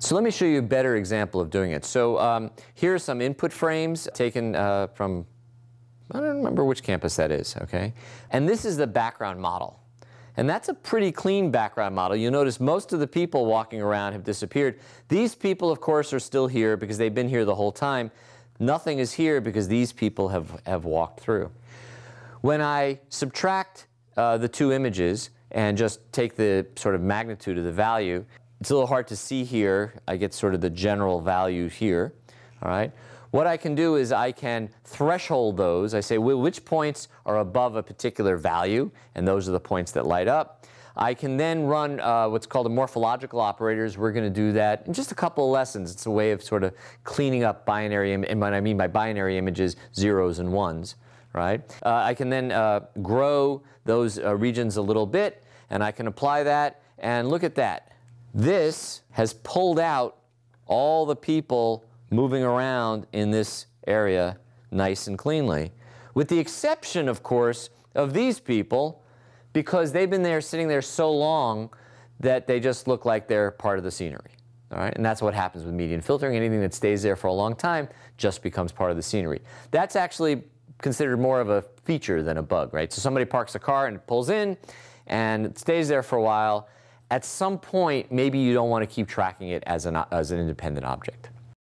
So let me show you a better example of doing it. So um, here are some input frames taken uh, from, I don't remember which campus that is, okay? And this is the background model. And that's a pretty clean background model. You'll notice most of the people walking around have disappeared. These people, of course, are still here because they've been here the whole time. Nothing is here because these people have, have walked through. When I subtract uh, the two images and just take the sort of magnitude of the value, it's a little hard to see here. I get sort of the general value here, all right? What I can do is I can threshold those. I say well, which points are above a particular value, and those are the points that light up. I can then run uh, what's called the morphological operators. We're going to do that in just a couple of lessons. It's a way of sort of cleaning up binary, and what I mean by binary images, zeros and ones, right? Uh, I can then uh, grow those uh, regions a little bit, and I can apply that, and look at that. This has pulled out all the people moving around in this area nice and cleanly, with the exception, of course, of these people, because they've been there sitting there so long that they just look like they're part of the scenery. All right, and that's what happens with median filtering. Anything that stays there for a long time just becomes part of the scenery. That's actually considered more of a feature than a bug, right? So somebody parks a car and pulls in and stays there for a while, at some point, maybe you don't want to keep tracking it as an, as an independent object.